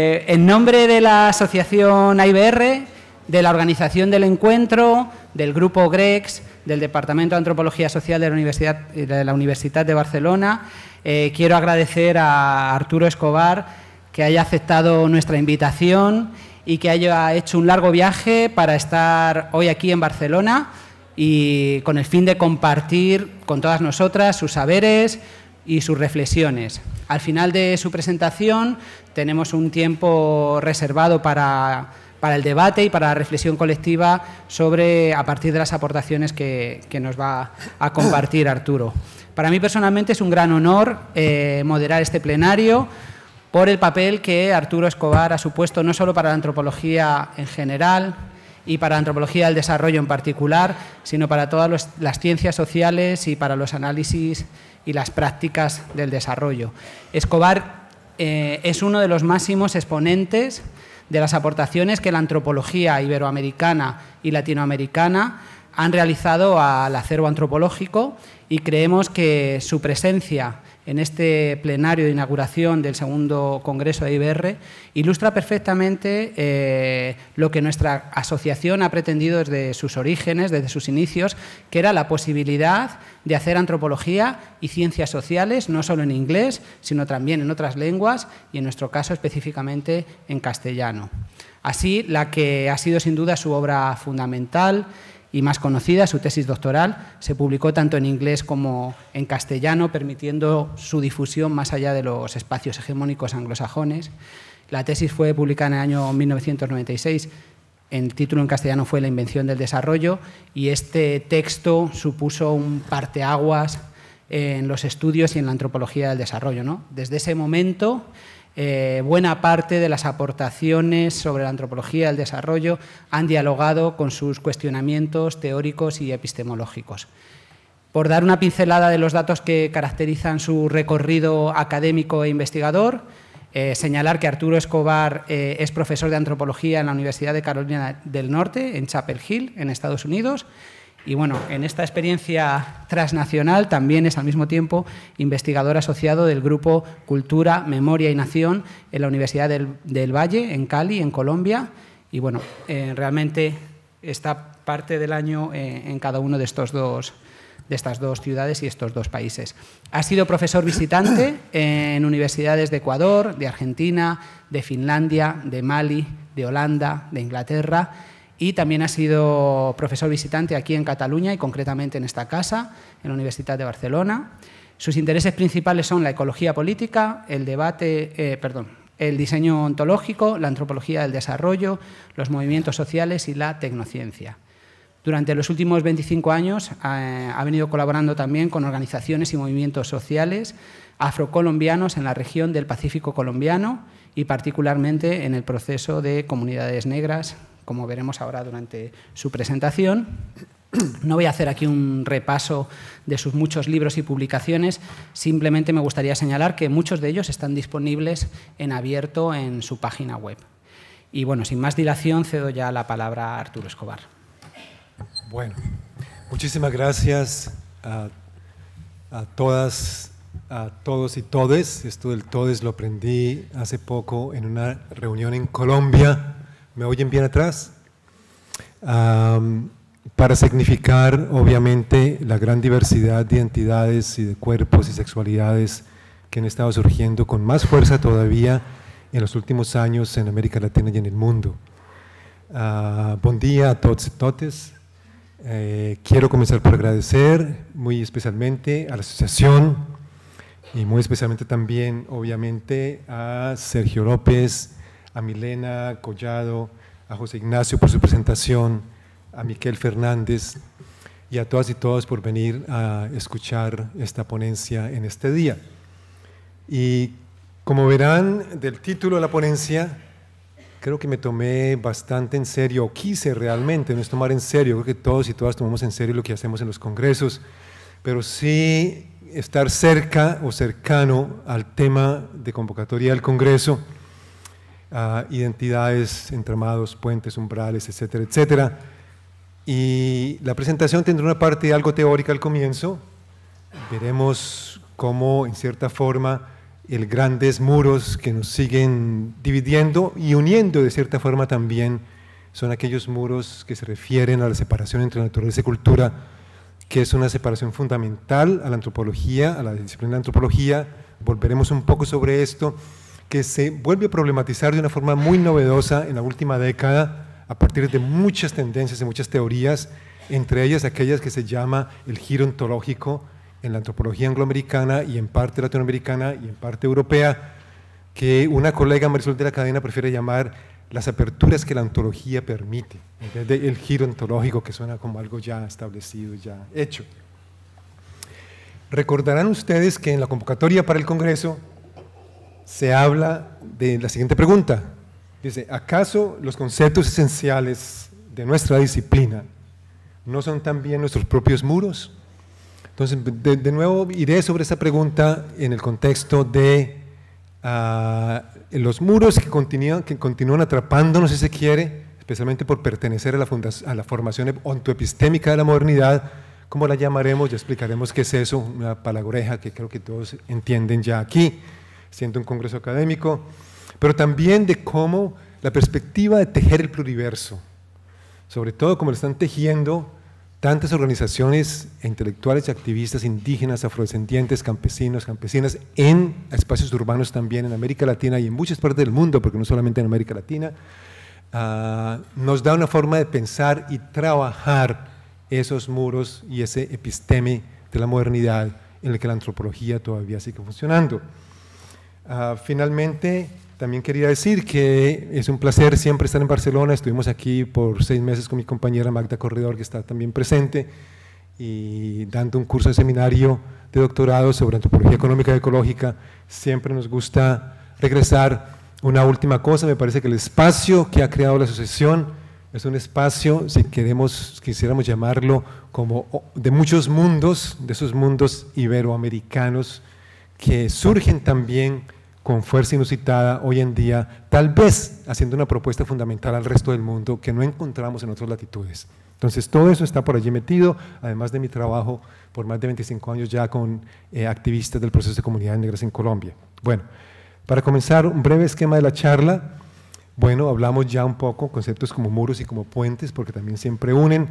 Eh, en nombre de la Asociación AIBR, de la organización del encuentro, del grupo GREX, del Departamento de Antropología Social de la Universidad de, Barcelona, eh, quiero agradecer a Arturo Escobar que haya aceptado nuestra invitación y que haya hecho un largo viaje para estar hoy aquí en Barcelona y con el fin de compartir con todas nosotras sus saberes, y sus reflexiones. Al final de su presentación tenemos un tiempo reservado para, el debate y para la reflexión colectiva sobre, a partir de las aportaciones que, nos va a compartir Arturo. Para mí personalmente es un gran honor eh, moderar este plenario por el papel que Arturo Escobar ha supuesto no solo para la antropología en general, y para la antropología del desarrollo en particular, sino para todas las ciencias sociales y para los análisis y las prácticas del desarrollo. Escobar eh, es uno de los máximos exponentes de las aportaciones que la antropología iberoamericana y latinoamericana han realizado al acervo antropológico y creemos que su presencia en este plenario de inauguración del segundo Congreso de IBR, ilustra perfectamente eh, lo que nuestra asociación ha pretendido desde sus orígenes, desde sus inicios, que era la posibilidad de hacer antropología y ciencias sociales, no solo en inglés, sino también en otras lenguas y en nuestro caso específicamente en castellano. Así, la que ha sido sin duda su obra fundamental, y más conocida, su tesis doctoral, se publicó tanto en inglés como en castellano, permitiendo su difusión más allá de los espacios hegemónicos anglosajones. La tesis fue publicada en el año 1996 el título en castellano fue La invención del desarrollo y este texto supuso un parteaguas en los estudios y en la antropología del desarrollo. ¿no? Desde ese momento eh, buena parte de las aportaciones sobre la antropología el desarrollo han dialogado con sus cuestionamientos teóricos y epistemológicos. Por dar una pincelada de los datos que caracterizan su recorrido académico e investigador, eh, señalar que Arturo Escobar eh, es profesor de antropología en la Universidad de Carolina del Norte, en Chapel Hill, en Estados Unidos, y bueno, en esta experiencia transnacional también es al mismo tiempo investigador asociado del grupo Cultura, Memoria y Nación en la Universidad del, Valle, en Cali, en Colombia. Y bueno, eh, realmente está parte del año eh, en cada uno de estos dos de estas dos ciudades y estos dos países. Ha sido profesor visitante en universidades de Ecuador, de Argentina, de Finlandia, de Mali, de Holanda, de Inglaterra y también ha sido profesor visitante aquí en Cataluña y concretamente en esta casa, en la Universidad de Barcelona. Sus intereses principales son la ecología política, el debate, eh, perdón, el diseño ontológico, la antropología del desarrollo, los movimientos sociales y la tecnociencia. Durante los últimos 25 años eh, ha venido colaborando también con organizaciones y movimientos sociales afrocolombianos en la región del Pacífico colombiano y particularmente en el proceso de comunidades negras como veremos ahora durante su presentación. No voy a hacer aquí un repaso de sus muchos libros y publicaciones, simplemente me gustaría señalar que muchos de ellos están disponibles en abierto en su página web. Y bueno, sin más dilación, cedo ya la palabra a Arturo Escobar. Bueno, muchísimas gracias a, todas, a todos y todes. Esto del todes lo aprendí hace poco en una reunión en Colombia ¿Me oyen bien atrás? para significar, obviamente, la gran diversidad de entidades y de cuerpos y sexualidades que han estado surgiendo con más fuerza todavía en los últimos años en América Latina y en el mundo. Ah, buen día a todos y totes. Eh, quiero comenzar por agradecer muy especialmente a la asociación y muy especialmente también, obviamente, a Sergio López, a Milena Collado, a José Ignacio por su presentación, a Miquel Fernández y a todas y todos por venir a escuchar esta ponencia en este día. Y como verán del título de la ponencia, creo que me tomé bastante en serio, o quise realmente, no es tomar en serio, creo que todos y todas tomamos en serio lo que hacemos en los congresos, pero sí estar cerca o cercano al tema de convocatoria del Congreso identidades, entramados, puentes, umbrales, etcétera, etcétera. Y la presentación tendrá una parte algo teórica al comienzo. Veremos cómo, en cierta forma, el grandes muros que nos siguen dividiendo y uniendo de cierta forma también son aquellos muros que se refieren a la separación entre naturaleza y cultura, que es una separación fundamental a la antropología, a la disciplina de antropología. Volveremos un poco sobre esto que se vuelve a problematizar de una forma muy novedosa en la última década a partir de muchas tendencias y muchas teorías, entre ellas aquellas que se llama el giro ontológico en la antropología angloamericana y en parte latinoamericana y en parte europea, que una colega Marisol de la Cadena prefiere llamar las aperturas que la ontología permite, en vez del giro ontológico que suena como algo ya establecido, ya hecho. Recordarán ustedes que en la convocatoria para el Congreso se habla de la siguiente pregunta. Dice, ¿acaso los conceptos esenciales de nuestra disciplina no son también nuestros propios muros? Entonces, de, nuevo, iré sobre esa pregunta en el contexto de ah, los muros que continúan, atrapándonos, si se quiere, especialmente por pertenecer a la, formación ontoepistémica de la modernidad, como la llamaremos, ya explicaremos qué es eso, una palagoreja que creo que todos entienden ya aquí siendo un congreso académico, pero también de cómo la perspectiva de tejer el pluriverso, sobre todo como lo están tejiendo tantas organizaciones intelectuales y activistas indígenas, afrodescendientes, campesinos, campesinas, en espacios urbanos también en América Latina y en muchas partes del mundo, porque no solamente en América Latina, ah, nos da una forma de pensar y trabajar esos muros y ese episteme de la modernidad en el que la antropología todavía sigue funcionando. Ah, finalmente, también quería decir que es un placer siempre estar en Barcelona. Estuvimos aquí por seis meses con mi compañera Magda Corredor, que está también presente, y dando un curso de seminario de doctorado sobre antropología económica y ecológica. Siempre nos gusta regresar. Una última cosa, me parece que el espacio que ha creado la asociación es un espacio, si queremos, quisiéramos llamarlo, como de muchos mundos, de esos mundos iberoamericanos que surgen también con fuerza inusitada hoy en día, tal vez haciendo una propuesta fundamental al resto del mundo que no encontramos en otras latitudes. Entonces, todo eso está por allí metido, además de mi trabajo por más de 25 años ya con eh, activistas del proceso de comunidad negras en Colombia. Bueno, para comenzar, un breve esquema de la charla. Bueno, hablamos ya un poco conceptos como muros y como puentes, porque también siempre unen.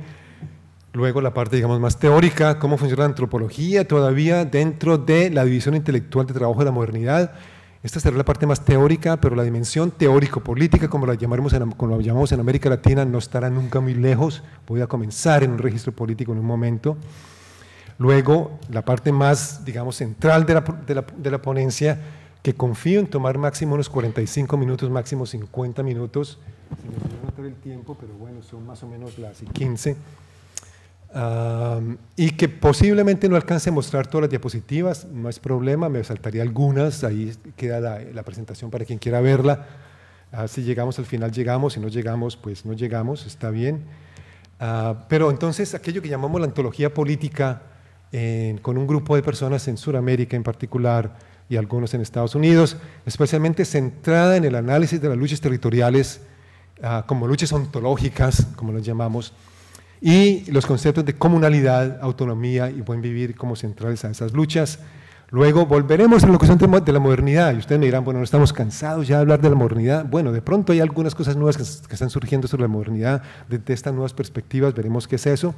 Luego la parte, digamos, más teórica, cómo funciona la antropología todavía dentro de la división intelectual de trabajo de la modernidad esta será la parte más teórica, pero la dimensión teórico-política, como la llamaremos llamamos en América Latina, no estará nunca muy lejos. Voy a comenzar en un registro político en un momento. Luego, la parte más, digamos, central de la, ponencia, que confío en tomar máximo unos 45 minutos, máximo 50 minutos. Se me va a notar el tiempo, pero bueno, son más o menos las 15 y que posiblemente no alcance a mostrar todas las diapositivas, no es problema, me saltaría algunas, ahí queda la, presentación para quien quiera verla. Ah, si llegamos al final, llegamos, si no llegamos, pues no llegamos, está bien. Ah, pero entonces aquello que llamamos la antología política con un grupo de personas en Sudamérica en particular y algunos en Estados Unidos, especialmente centrada en el análisis de las luchas territoriales ah, como luchas ontológicas, como las llamamos, y los conceptos de comunalidad, autonomía y buen vivir como centrales a esas luchas. Luego volveremos a la cuestión de la modernidad y ustedes me dirán, bueno, no estamos cansados ya de hablar de la modernidad. Bueno, de pronto hay algunas cosas nuevas que, están surgiendo sobre la modernidad, desde estas nuevas perspectivas, veremos qué es eso.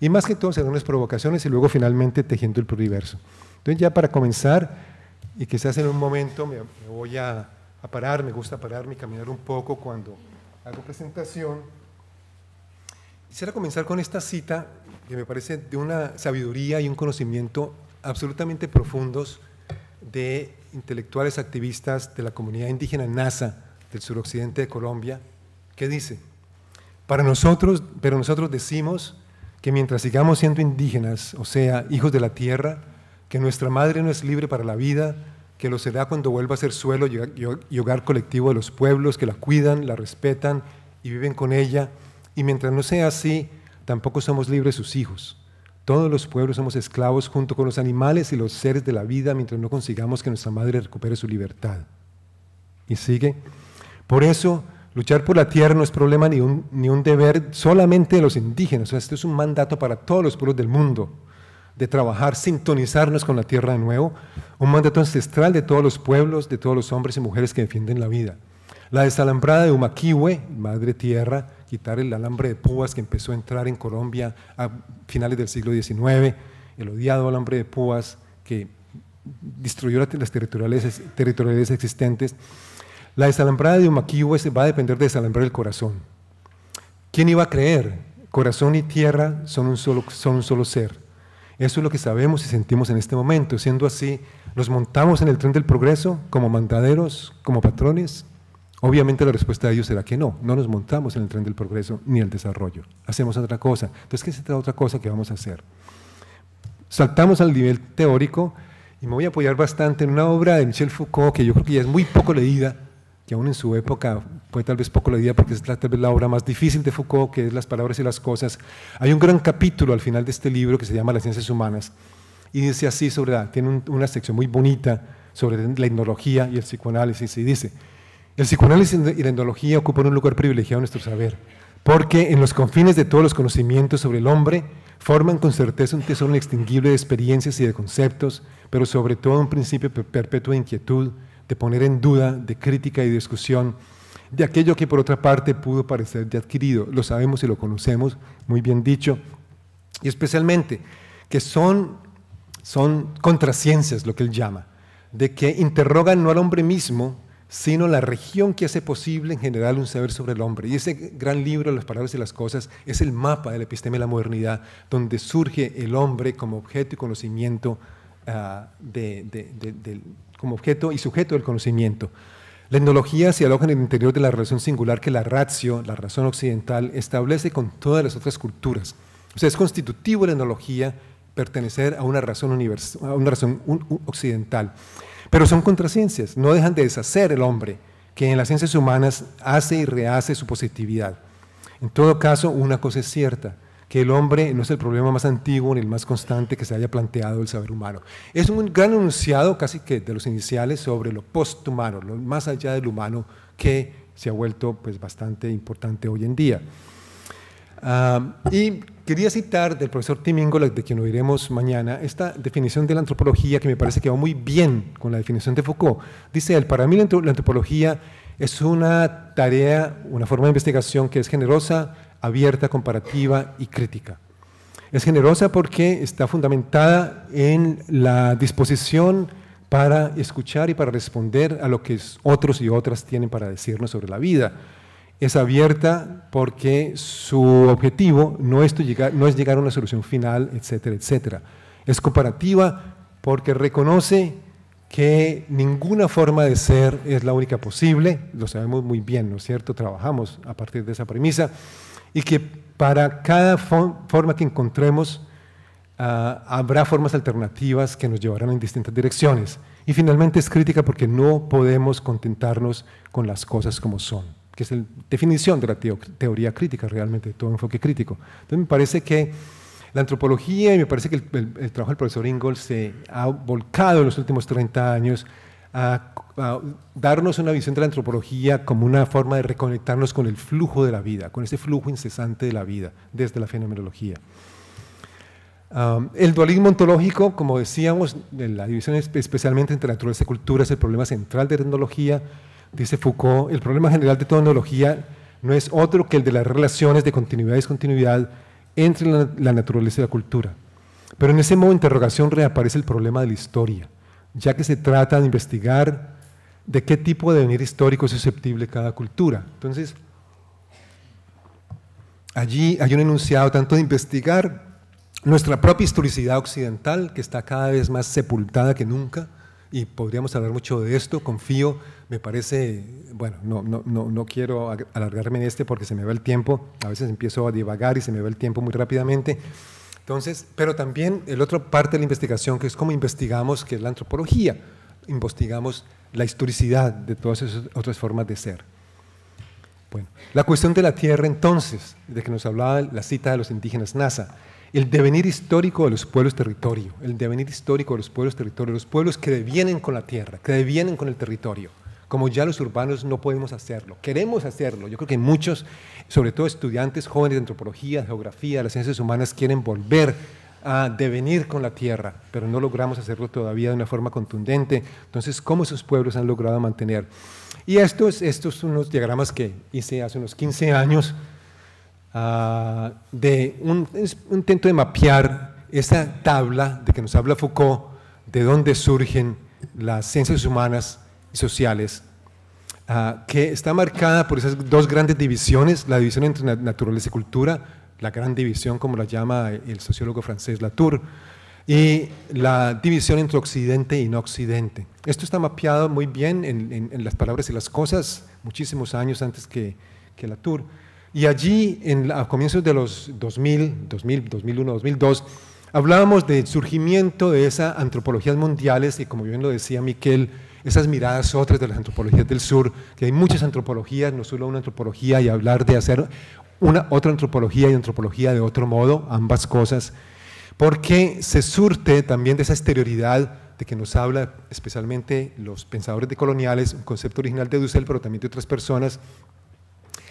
Y más que todo serán unas provocaciones y luego finalmente tejiendo el pluriverso. Entonces ya para comenzar, y quizás en un momento me, voy a, a parar, me gusta pararme y caminar un poco cuando hago presentación. Quisiera comenzar con esta cita que me parece de una sabiduría y un conocimiento absolutamente profundos de intelectuales activistas de la comunidad indígena NASA del suroccidente de Colombia, que dice, para nosotros, pero nosotros decimos que mientras sigamos siendo indígenas, o sea, hijos de la tierra, que nuestra madre no es libre para la vida, que lo será cuando vuelva a ser suelo y hogar colectivo de los pueblos que la cuidan, la respetan y viven con ella, y mientras no sea así, tampoco somos libres sus hijos. Todos los pueblos somos esclavos junto con los animales y los seres de la vida mientras no consigamos que nuestra madre recupere su libertad. Y sigue. Por eso, luchar por la tierra no es problema ni un, deber solamente de los indígenas. Este esto es un mandato para todos los pueblos del mundo de trabajar, sintonizarnos con la tierra de nuevo, un mandato ancestral de todos los pueblos, de todos los hombres y mujeres que defienden la vida. La desalambrada de Umaquiwe, Madre Tierra, quitar el alambre de púas que empezó a entrar en Colombia a finales del siglo XIX, el odiado alambre de púas que destruyó las territoriales, existentes. La desalambrada de Umaquibo va a depender de desalambrar el corazón. ¿Quién iba a creer? Corazón y tierra son un solo, son un solo ser. Eso es lo que sabemos y sentimos en este momento. Siendo así, nos montamos en el tren del progreso como mandaderos, como patrones, Obviamente la respuesta de ellos será que no, no nos montamos en el tren del progreso ni el desarrollo, hacemos otra cosa. Entonces, ¿qué esta otra cosa que vamos a hacer? Saltamos al nivel teórico y me voy a apoyar bastante en una obra de Michel Foucault que yo creo que ya es muy poco leída, que aún en su época fue tal vez poco leída porque es la, tal la obra más difícil de Foucault, que es Las palabras y las cosas. Hay un gran capítulo al final de este libro que se llama Las ciencias humanas y dice así sobre, ah, tiene una sección muy bonita sobre la etnología y el psicoanálisis y dice, el psicoanálisis y la endología ocupan un lugar privilegiado en nuestro saber, porque en los confines de todos los conocimientos sobre el hombre forman con certeza un tesoro inextinguible de experiencias y de conceptos, pero sobre todo un principio perpetuo de inquietud, de poner en duda, de crítica y de discusión, de aquello que por otra parte pudo parecer de adquirido. Lo sabemos y lo conocemos, muy bien dicho, y especialmente que son, son contraciencias, lo que él llama, de que interrogan no al hombre mismo, sino la región que hace posible en general un saber sobre el hombre. Y ese gran libro, Las Palabras y las Cosas, es el mapa de la episteme de la modernidad, donde surge el hombre como objeto y conocimiento, ah, como objeto y sujeto del conocimiento. La etnología se aloja en el interior de la relación singular que la ratio, la razón occidental, establece con todas las otras culturas. O sea, es constitutivo la etnología pertenecer a una razón, a una razón occidental. Pero son contraciencias, no dejan de deshacer el hombre, que en las ciencias humanas hace y rehace su positividad. En todo caso, una cosa es cierta, que el hombre no es el problema más antiguo ni el más constante que se haya planteado el saber humano. Es un gran enunciado casi que de los iniciales sobre lo posthumano, lo más allá del humano que se ha vuelto pues, bastante importante hoy en día. Ah, y Quería citar del profesor Tim de quien oiremos mañana, esta definición de la antropología que me parece que va muy bien con la definición de Foucault. Dice él, para mí la antropología es una tarea, una forma de investigación que es generosa, abierta, comparativa y crítica. Es generosa porque está fundamentada en la disposición para escuchar y para responder a lo que otros y otras tienen para decirnos sobre la vida es abierta porque su objetivo no es, llegar, a una solución final, etcétera, etcétera. Es cooperativa porque reconoce que ninguna forma de ser es la única posible, lo sabemos muy bien, ¿no es cierto? Trabajamos a partir de esa premisa, y que para cada forma que encontremos ah, habrá formas alternativas que nos llevarán en distintas direcciones. Y finalmente es crítica porque no podemos contentarnos con las cosas como son que es la definición de la teoría crítica realmente, de todo enfoque crítico. Entonces me parece que la antropología y me parece que el, trabajo del profesor ingol se ha volcado en los últimos 30 años a, darnos una visión de la antropología como una forma de reconectarnos con el flujo de la vida, con ese flujo incesante de la vida desde la fenomenología. Um, el dualismo ontológico, como decíamos, la división especialmente entre naturaleza y cultura es el problema central de la etnología Dice Foucault, el problema general de toda ontología no es otro que el de las relaciones de continuidad y discontinuidad entre la, la naturaleza y la cultura. Pero en ese modo de interrogación reaparece el problema de la historia, ya que se trata de investigar de qué tipo de devenir histórico es susceptible cada cultura. Entonces, allí hay un enunciado tanto de investigar nuestra propia historicidad occidental, que está cada vez más sepultada que nunca, y podríamos hablar mucho de esto. Confío, me parece, bueno, no, no, no, no quiero alargarme en este porque se me va el tiempo, a veces empiezo a divagar y se me va el tiempo muy rápidamente. Entonces, pero también el otro parte de la investigación, que es cómo investigamos, que es la antropología, investigamos la historicidad de todas esas otras formas de ser. Bueno, la cuestión de la tierra entonces, de que nos hablaba la cita de los indígenas NASA el devenir histórico de los pueblos territorio, el devenir histórico de los pueblos territorio, los pueblos que devienen con la tierra, que devienen con el territorio, como ya los urbanos no podemos hacerlo, queremos hacerlo. Yo creo que muchos, sobre todo estudiantes jóvenes de antropología, geografía, las ciencias humanas, quieren volver a devenir con la tierra, pero no logramos hacerlo todavía de una forma contundente. Entonces, ¿cómo esos pueblos han logrado mantener? Y estos, estos son unos diagramas que hice hace unos 15 años Ah, de un, intento de mapear esa tabla de que nos habla Foucault, de dónde surgen las ciencias humanas y sociales, ah, que está marcada por esas dos grandes divisiones, la división entre naturaleza y cultura, la gran división, como la llama el sociólogo francés Latour, y la división entre Occidente y no Occidente. Esto está mapeado muy bien en, en las palabras y las cosas, muchísimos años antes que, que Latour. Y allí, en, a comienzos de los 2000, 2000, 2001, 2002, hablábamos del surgimiento de esas antropologías mundiales y como bien lo decía Miquel, esas miradas otras de las antropologías del sur, que hay muchas antropologías, no solo una antropología y hablar de hacer una otra antropología y antropología de otro modo, ambas cosas, porque se surte también de esa exterioridad de que nos habla especialmente los pensadores decoloniales, un concepto original de Dussel, pero también de otras personas,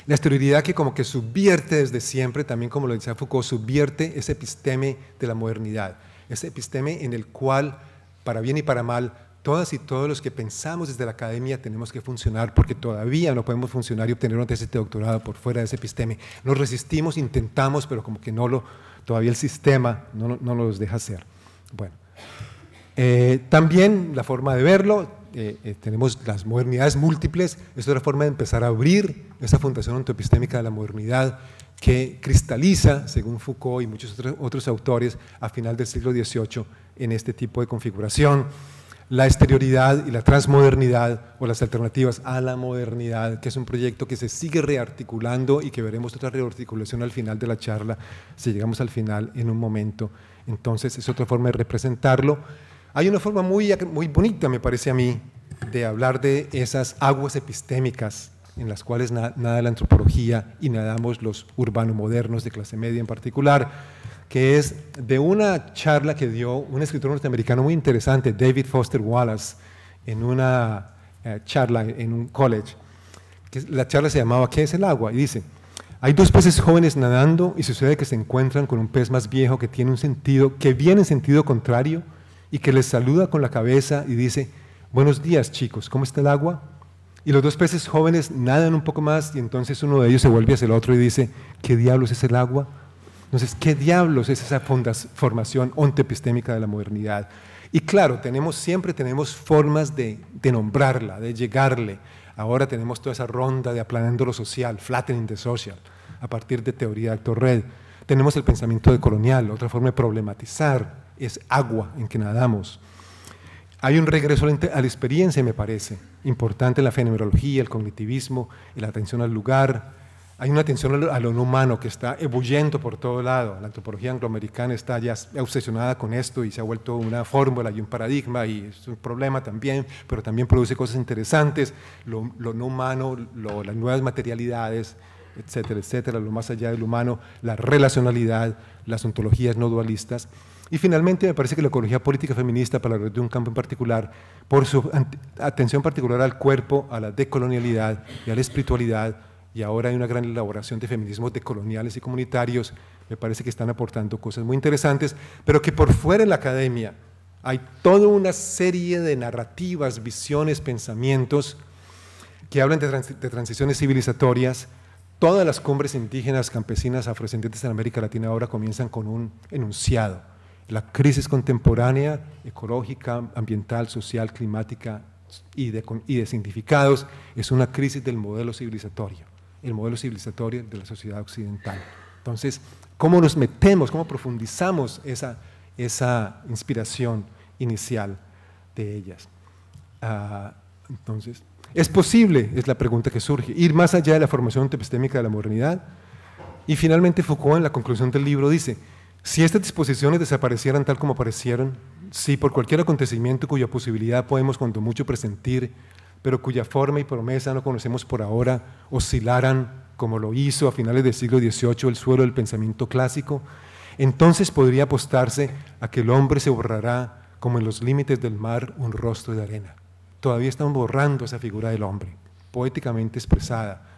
la esterilidad que como que subvierte desde siempre, también como lo decía Foucault, subvierte ese episteme de la modernidad, ese episteme en el cual, para bien y para mal, todas y todos los que pensamos desde la academia tenemos que funcionar porque todavía no podemos funcionar y obtener una tesis de doctorado por fuera de ese episteme. Nos resistimos, intentamos, pero como que no lo, todavía el sistema no, no, deja hacer. Bueno, eh, también la forma de verlo, eh, eh, tenemos las modernidades múltiples, es otra forma de empezar a abrir esa fundación ontoepistémica de la modernidad que cristaliza, según Foucault y muchos otros, otros autores, a final del siglo XVIII en este tipo de configuración la exterioridad y la transmodernidad o las alternativas a la modernidad, que es un proyecto que se sigue rearticulando y que veremos otra rearticulación al final de la charla, si llegamos al final en un momento. Entonces es otra forma de representarlo. Hay una forma muy, muy bonita, me parece a mí, de hablar de esas aguas epistémicas en las cuales nada la antropología y nadamos los urbanos modernos de clase media en particular, que es de una charla que dio un escritor norteamericano muy interesante, David Foster Wallace, en una eh, charla en un college. la charla se llamaba ¿Qué es el agua? Y dice, hay dos peces jóvenes nadando y sucede que se encuentran con un pez más viejo que tiene un sentido, que viene en sentido contrario y que les saluda con la cabeza y dice, buenos días chicos, ¿cómo está el agua? Y los dos peces jóvenes nadan un poco más y entonces uno de ellos se vuelve hacia el otro y dice, ¿qué diablos es el agua? Entonces, ¿qué diablos es esa formación ontepistémica de la modernidad? Y claro, tenemos, siempre tenemos formas de, de nombrarla, de llegarle. Ahora tenemos toda esa ronda de aplanando lo social, flattening the social, a partir de teoría de actor red. Tenemos el pensamiento de colonial, otra forma de problematizar es agua en que nadamos. Hay un regreso a la experiencia, me parece, importante en la fenomenología, el cognitivismo, la atención al lugar. Hay una atención a lo no humano que está ebulliendo por todo lado. La antropología angloamericana está ya obsesionada con esto y se ha vuelto una fórmula y un paradigma y es un problema también, pero también produce cosas interesantes, lo, no humano, las nuevas materialidades, etcétera, etcétera, lo más allá del humano, la relacionalidad, las ontologías no dualistas. Y finalmente me parece que la ecología política feminista, para hablar de un campo en particular, por su atención particular al cuerpo, a la decolonialidad y a la espiritualidad, y ahora hay una gran elaboración de feminismos decoloniales y comunitarios, me parece que están aportando cosas muy interesantes, pero que por fuera de la academia hay toda una serie de narrativas, visiones, pensamientos que hablan de, de transiciones civilizatorias, todas las cumbres indígenas, campesinas, afrodescendientes en América Latina ahora comienzan con un enunciado la crisis contemporánea, ecológica, ambiental, social, climática y de, y significados, es una crisis del modelo civilizatorio, el modelo civilizatorio de la sociedad occidental. Entonces, ¿cómo nos metemos, cómo profundizamos esa, inspiración inicial de ellas? Ah, entonces, ¿es posible? Es la pregunta que surge. Ir más allá de la formación epistémica de la modernidad. Y finalmente Foucault en la conclusión del libro dice, si estas disposiciones desaparecieran tal como aparecieron, si por cualquier acontecimiento cuya posibilidad podemos cuando mucho presentir, pero cuya forma y promesa no conocemos por ahora, oscilaran como lo hizo a finales del siglo XVIII el suelo del pensamiento clásico, entonces podría apostarse a que el hombre se borrará como en los límites del mar un rostro de arena. Todavía están borrando esa figura del hombre, poéticamente expresada,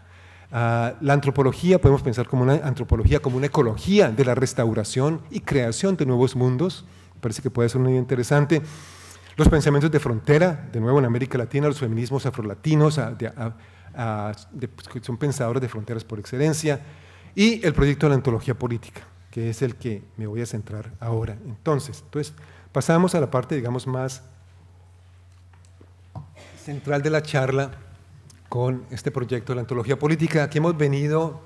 Ah, la antropología podemos pensar como una antropología, como una ecología de la restauración y creación de nuevos mundos. parece que puede ser una idea interesante. Los pensamientos de frontera, de nuevo en América Latina, los feminismos afrolatinos, pues, son pensadores de fronteras por excelencia. Y el proyecto de la antología política, que es el que me voy a centrar ahora. Entonces, entonces pasamos a la parte, digamos, más central de la charla, con este proyecto de la antología política que hemos venido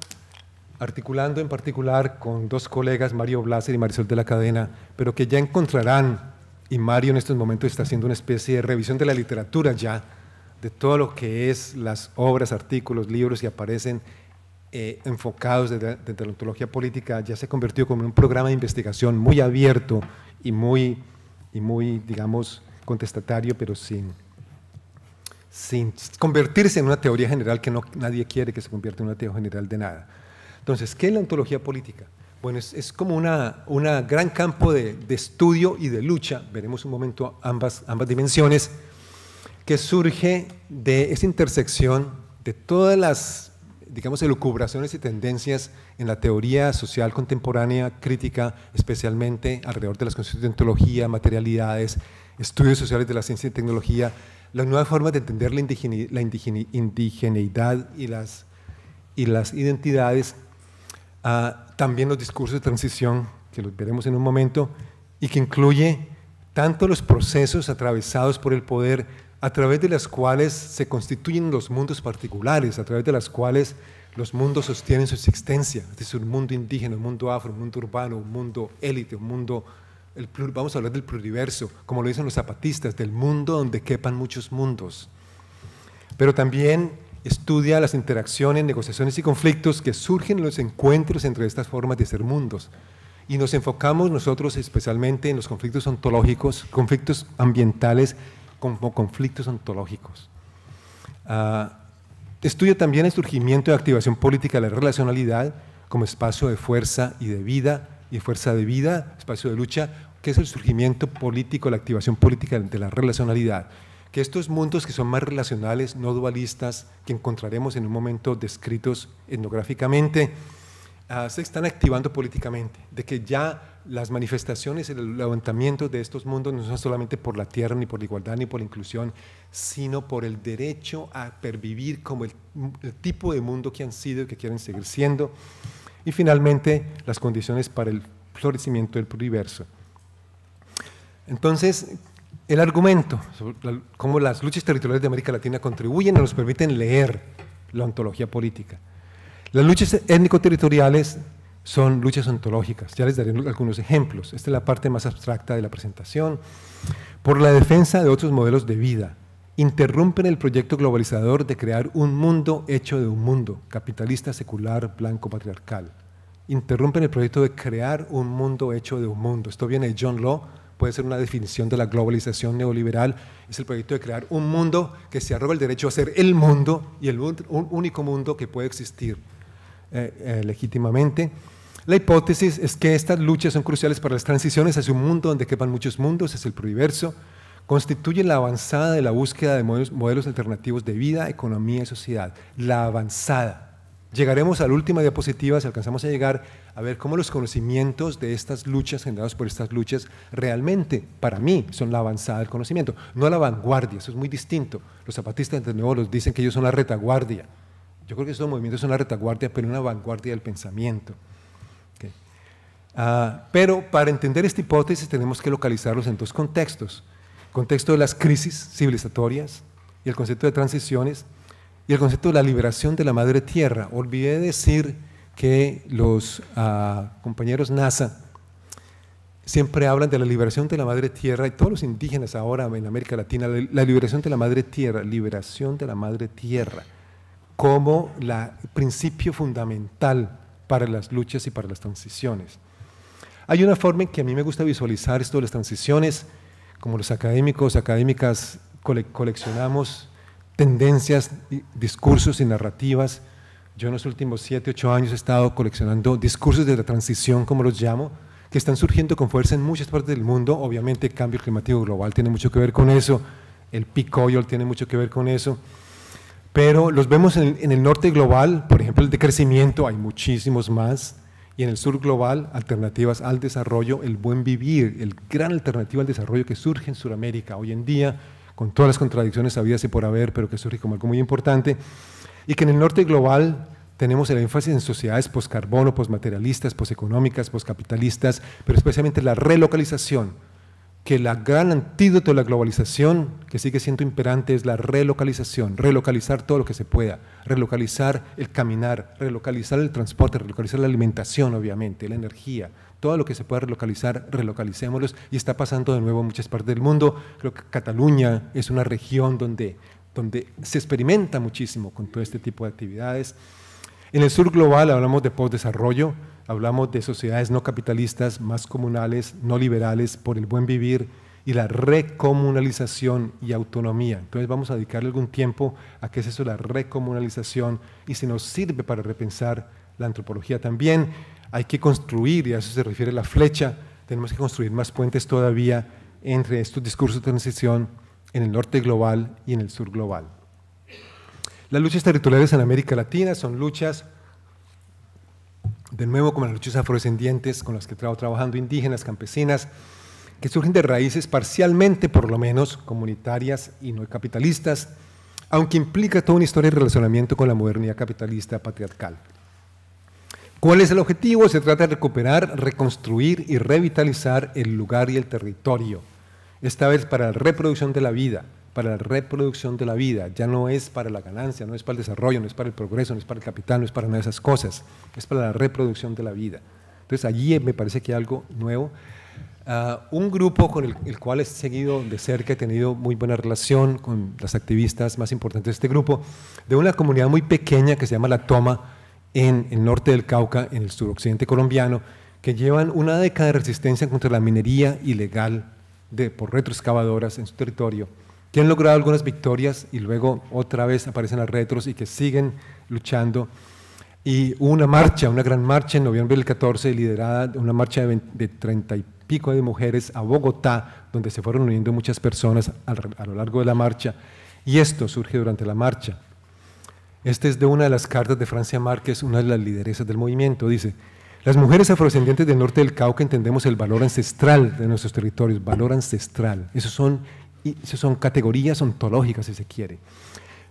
articulando en particular con dos colegas, Mario Blaser y Marisol de la Cadena, pero que ya encontrarán, y Mario en estos momentos está haciendo una especie de revisión de la literatura ya, de todo lo que es las obras, artículos, libros que aparecen eh, enfocados desde, de la antología política, ya se convirtió como un programa de investigación muy abierto y muy, y muy digamos, contestatario, pero sin, sin convertirse en una teoría general que no, nadie quiere que se convierta en una teoría general de nada. Entonces, ¿qué es la ontología política? Bueno, es, como un una gran campo de, estudio y de lucha, veremos un momento ambas, ambas dimensiones, que surge de esa intersección de todas las, digamos, elucubraciones y tendencias en la teoría social contemporánea crítica, especialmente alrededor de las constituciones de ontología, materialidades, estudios sociales de la ciencia y tecnología, las nuevas formas de entender la, indigeneidad y las, identidades, ah, también los discursos de transición, que los veremos en un momento, y que incluye tanto los procesos atravesados por el poder, a través de las cuales se constituyen los mundos particulares, a través de las cuales los mundos sostienen su existencia, es decir, un mundo indígena, un mundo afro, un mundo urbano, un mundo élite, un mundo vamos a hablar del pluriverso, como lo dicen los zapatistas, del mundo donde quepan muchos mundos. Pero también estudia las interacciones, negociaciones y conflictos que surgen en los encuentros entre estas formas de ser mundos. Y nos enfocamos nosotros especialmente en los conflictos ontológicos, conflictos ambientales como conflictos ontológicos. Estudio ah, estudia también el surgimiento de activación política de la relacionalidad como espacio de fuerza y de vida y Fuerza de Vida, Espacio de Lucha, que es el surgimiento político, la activación política de la relacionalidad. Que estos mundos que son más relacionales, no dualistas, que encontraremos en un momento descritos etnográficamente, ah, se están activando políticamente, de que ya las manifestaciones, el levantamiento de estos mundos no son solamente por la tierra, ni por la igualdad, ni por la inclusión, sino por el derecho a pervivir como el tipo de mundo que han sido y que quieren seguir siendo y finalmente las condiciones para el florecimiento del pluriverso. Entonces, el argumento sobre cómo las luchas territoriales de América Latina contribuyen o nos permiten leer la ontología política. Las luchas étnico-territoriales son luchas ontológicas. Ya les daré algunos ejemplos. Esta es la parte más abstracta de la presentación. Por la defensa de otros modelos de vida, interrumpen el proyecto globalizador de crear un mundo hecho de un mundo, capitalista, secular, blanco, patriarcal. Interrumpen el proyecto de crear un mundo hecho de un mundo. Esto viene de John Law, puede ser una definición de la globalización neoliberal, es el proyecto de crear un mundo que se arroba el derecho a ser el mundo y el único mundo que puede existir eh, eh, legítimamente. La hipótesis es que estas luchas son cruciales para las transiciones hacia un mundo donde quepan muchos mundos, es el pluriverso, constituye la avanzada de la búsqueda de modelos, alternativos de vida, economía y sociedad. La avanzada. Llegaremos a la última diapositiva, si alcanzamos a llegar, a ver cómo los conocimientos de estas luchas, generados por estas luchas, realmente, para mí, son la avanzada del conocimiento, no la vanguardia, eso es muy distinto. Los zapatistas de nuevo los dicen que ellos son la retaguardia. Yo creo que estos movimientos son la retaguardia, pero una vanguardia del pensamiento. Ah, pero para entender esta hipótesis tenemos que localizarlos en dos contextos contexto de las crisis civilizatorias y el concepto de transiciones y el concepto de la liberación de la madre tierra. Olvidé decir que los ah, compañeros NASA siempre hablan de la liberación de la madre tierra y todos los indígenas ahora en América Latina, la liberación de la madre tierra, liberación de la madre tierra como la, principio fundamental para las luchas y para las transiciones. Hay una forma en que a mí me gusta visualizar esto de las transiciones, como los académicos, académicas coleccionamos tendencias, discursos y narrativas. Yo en los últimos siete, ocho años he estado coleccionando discursos de la transición, como los llamo, que están surgiendo con fuerza en muchas partes del mundo. Obviamente el cambio climático global tiene mucho que ver con eso, el picoyol tiene mucho que ver con eso, pero los vemos en el, en el norte global, por ejemplo el de crecimiento, hay muchísimos más, y en el sur global, alternativas al desarrollo, el buen vivir, el gran alternativa al desarrollo que surge en Sudamérica hoy en día, con todas las contradicciones habidas y por haber, pero que surge como algo muy importante, y que en el norte global tenemos el énfasis en sociedades poscarbono, posmaterialistas, post poscapitalistas, pero especialmente la relocalización, que la gran antídoto de la globalización, que sigue siendo imperante, es la relocalización, relocalizar todo lo que se pueda, relocalizar el caminar, relocalizar el transporte, relocalizar la alimentación, obviamente, la energía, todo lo que se pueda relocalizar, relocalicémoslos, y está pasando de nuevo en muchas partes del mundo. Creo que Cataluña es una región donde, donde se experimenta muchísimo con todo este tipo de actividades. En el sur global hablamos de postdesarrollo, hablamos de sociedades no capitalistas, más comunales, no liberales, por el buen vivir y la recomunalización y autonomía. Entonces vamos a dedicarle algún tiempo a qué es eso la recomunalización y si nos sirve para repensar la antropología también. Hay que construir, y a eso se refiere la flecha, tenemos que construir más puentes todavía entre estos discursos de transición en el norte global y en el sur global. Las luchas territoriales en América Latina son luchas de nuevo como las luchas afrodescendientes con las que trabajo trabajando, indígenas, campesinas, que surgen de raíces parcialmente, por lo menos, comunitarias y no capitalistas, aunque implica toda una historia de relacionamiento con la modernidad capitalista patriarcal. ¿Cuál es el objetivo? Se trata de recuperar, reconstruir y revitalizar el lugar y el territorio, esta vez para la reproducción de la vida, para la reproducción de la vida, ya no es para la ganancia, no es para el desarrollo, no es para el progreso, no es para el capital, no es para nada de esas cosas, es para la reproducción de la vida. Entonces allí eh, me parece que hay algo nuevo. Ah, un grupo con el, cual he seguido de cerca, he tenido muy buena relación con las activistas más importantes de este grupo, de una comunidad muy pequeña que se llama La Toma, en el norte del Cauca, en el suroccidente colombiano, que llevan una década de resistencia contra la minería ilegal de, por retroexcavadoras en su territorio que han logrado algunas victorias y luego otra vez aparecen a retros y que siguen luchando. Y hubo una marcha, una gran marcha en noviembre del 14, liderada, una marcha de, treinta y pico de mujeres a Bogotá, donde se fueron uniendo muchas personas a lo largo de la marcha. Y esto surge durante la marcha. Esta es de una de las cartas de Francia Márquez, una de las lideresas del movimiento. Dice, las mujeres afrodescendientes del norte del Cauca entendemos el valor ancestral de nuestros territorios, valor ancestral. Esos son y son categorías ontológicas, si se quiere.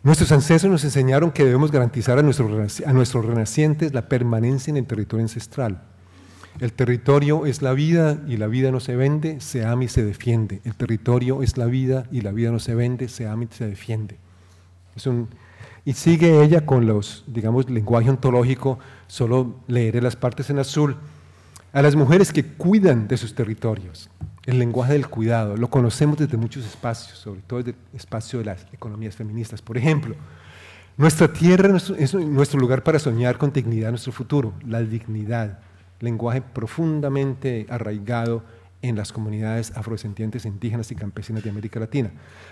Nuestros ancestros nos enseñaron que debemos garantizar a, nuestro, a nuestros renacientes la permanencia en el territorio ancestral. El territorio es la vida y la vida no se vende, se ama y se defiende. El territorio es la vida y la vida no se vende, se ama y se defiende. Es un, y sigue ella con los, digamos, lenguaje ontológico, solo leeré las partes en azul, a las mujeres que cuidan de sus territorios, el lenguaje del cuidado. Lo conocemos desde muchos espacios, sobre todo desde el espacio de las economías feministas. Por ejemplo, nuestra tierra es nuestro lugar para soñar con dignidad nuestro futuro, la dignidad, lenguaje profundamente arraigado en las comunidades afrodescendientes, indígenas y campesinas de América Latina.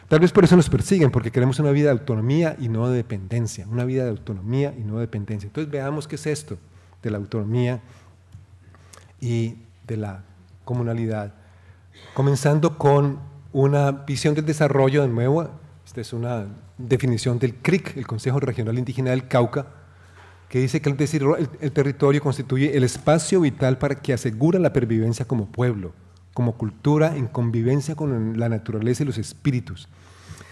Tal vez por eso nos persiguen, porque queremos una vida de autonomía y no de dependencia, una vida de autonomía y no de dependencia. Entonces veamos qué es esto de la autonomía y de la comunalidad Comenzando con una visión del desarrollo de nuevo, esta es una definición del CRIC, el Consejo Regional Indígena del Cauca, que dice que el, territorio constituye el espacio vital para que asegura la pervivencia como pueblo, como cultura en convivencia con la naturaleza y los espíritus.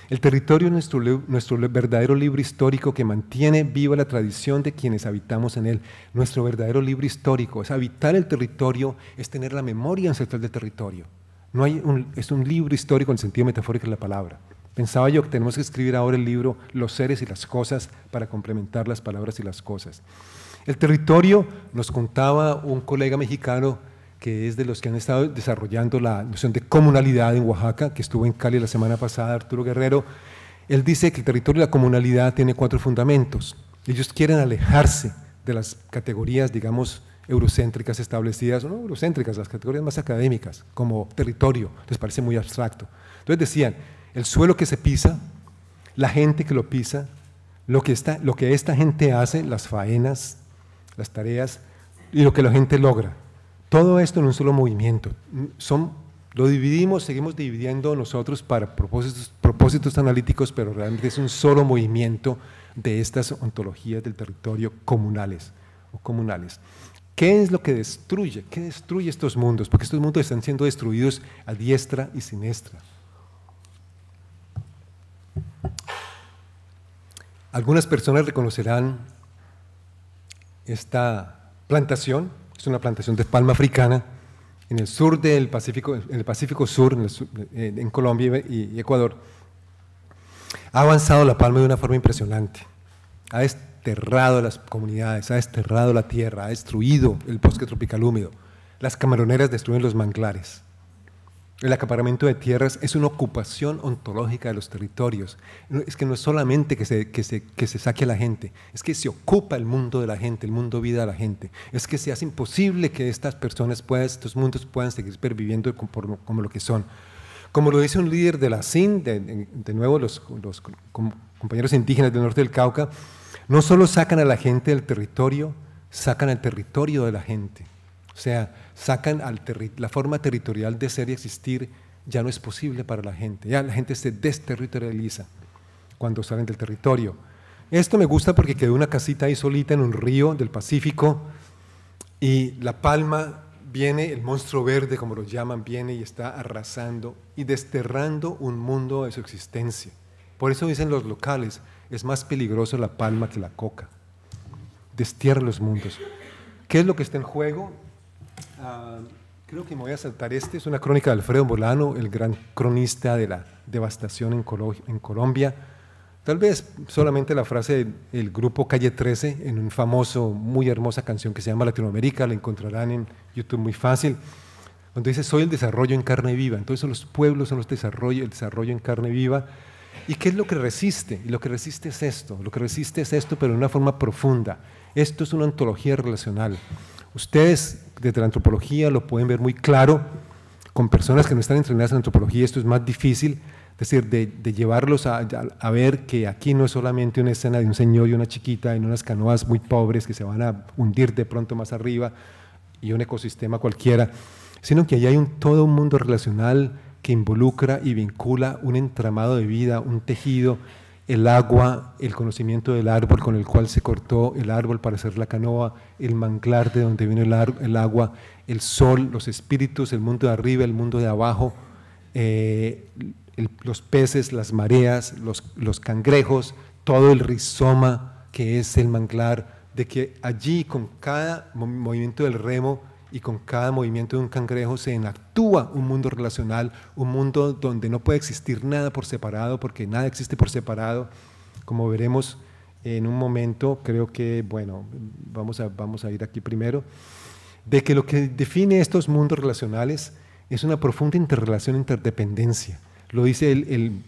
El territorio es nuestro, nuestro, verdadero libro histórico que mantiene viva la tradición de quienes habitamos en él. Nuestro verdadero libro histórico es habitar el territorio, es tener la memoria ancestral del territorio. No hay un, es un libro histórico en el sentido metafórico de la palabra. Pensaba yo que tenemos que escribir ahora el libro Los seres y las cosas para complementar las palabras y las cosas. El territorio, nos contaba un colega mexicano que es de los que han estado desarrollando la noción de comunalidad en Oaxaca, que estuvo en Cali la semana pasada, Arturo Guerrero, él dice que el territorio y la comunalidad tiene cuatro fundamentos. Ellos quieren alejarse de las categorías, digamos, eurocéntricas establecidas, no eurocéntricas, las categorías más académicas, como territorio, les parece muy abstracto. Entonces decían, el suelo que se pisa, la gente que lo pisa, lo que, esta, lo que esta gente hace, las faenas, las tareas y lo que la gente logra. Todo esto en un solo movimiento. Son, lo dividimos, seguimos dividiendo nosotros para propósitos, propósitos analíticos, pero realmente es un solo movimiento de estas ontologías del territorio comunales o comunales. ¿Qué es lo que destruye? ¿Qué destruye estos mundos? Porque estos mundos están siendo destruidos a diestra y siniestra. Algunas personas reconocerán esta plantación, es una plantación de palma africana, en el sur del Pacífico, en el Pacífico Sur, en, Colombia y Ecuador. Ha avanzado la palma de una forma impresionante. Ha, desterrado las comunidades, ha desterrado la tierra, ha destruido el bosque tropical húmedo. Las camaroneras destruyen los manglares. El acaparamiento de tierras es una ocupación ontológica de los territorios. Es que no es solamente que se, que, se, saque a la gente, es que se ocupa el mundo de la gente, el mundo vida de la gente. Es que se hace imposible que estas personas, puedan, estos mundos puedan seguir perviviendo como, lo que son. Como lo dice un líder de la CIN, de, nuevo los, los compañeros indígenas del norte del Cauca, no solo sacan a la gente del territorio, sacan al territorio de la gente. O sea, sacan al la forma territorial de ser y existir ya no es posible para la gente. Ya la gente se desterritorializa cuando salen del territorio. Esto me gusta porque quedó una casita ahí solita en un río del Pacífico y la palma viene, el monstruo verde, como lo llaman, viene y está arrasando y desterrando un mundo de su existencia. Por eso dicen los locales, es más peligroso la palma que la coca. Destierra los mundos. ¿Qué es lo que está en juego? Ah, creo que me voy a saltar este. Es una crónica de Alfredo Bolano, el gran cronista de la devastación en, Colombia. Tal vez solamente la frase del grupo Calle 13 en un famoso, muy hermosa canción que se llama Latinoamérica, la encontrarán en YouTube muy fácil, donde dice, soy el desarrollo en carne viva. Entonces los pueblos son los desarrollo, el desarrollo en carne viva. ¿Y qué es lo que resiste? Y lo que resiste es esto, lo que resiste es esto, pero de una forma profunda. Esto es una antología relacional. Ustedes desde la antropología lo pueden ver muy claro, con personas que no están entrenadas en antropología esto es más difícil, es decir, de, llevarlos a, ver que aquí no es solamente una escena de un señor y una chiquita en unas canoas muy pobres que se van a hundir de pronto más arriba y un ecosistema cualquiera, sino que ahí hay un, todo un mundo relacional que involucra y vincula un entramado de vida, un tejido, el agua, el conocimiento del árbol con el cual se cortó el árbol para hacer la canoa, el manglar de donde vino el, agua, el sol, los espíritus, el mundo de arriba, el mundo de abajo, eh, los peces, las mareas, los cangrejos, todo el rizoma que es el manglar, de que allí con cada movimiento del remo y con cada movimiento de un cangrejo se enactúa un mundo relacional, un mundo donde no puede existir nada por separado, porque nada existe por separado. Como veremos en un momento, creo que, bueno, vamos a, vamos a ir aquí primero, de que lo que define estos mundos relacionales es una profunda interrelación, interdependencia. Lo dice el, el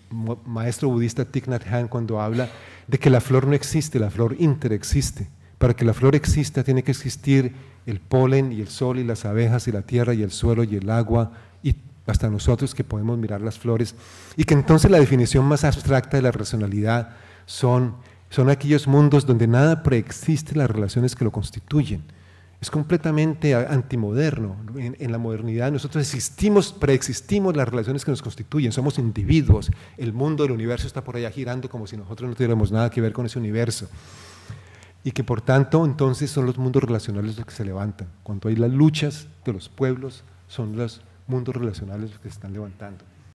maestro budista Thich Nhat Hanh cuando habla de que la flor no existe, la flor interexiste para que la flor exista tiene que existir el polen y el sol y las abejas y la tierra y el suelo y el agua y hasta nosotros que podemos mirar las flores. Y que entonces la definición más abstracta de la racionalidad son, son aquellos mundos donde nada preexiste las relaciones que lo constituyen. Es completamente antimoderno. En, la modernidad nosotros existimos, preexistimos las relaciones que nos constituyen, somos individuos. El mundo, el universo está por allá girando como si nosotros no tuviéramos nada que ver con ese universo y que por tanto entonces son los mundos relacionales los que se levantan. Cuando hay las luchas de los pueblos, son los mundos relacionales los que se están levantando.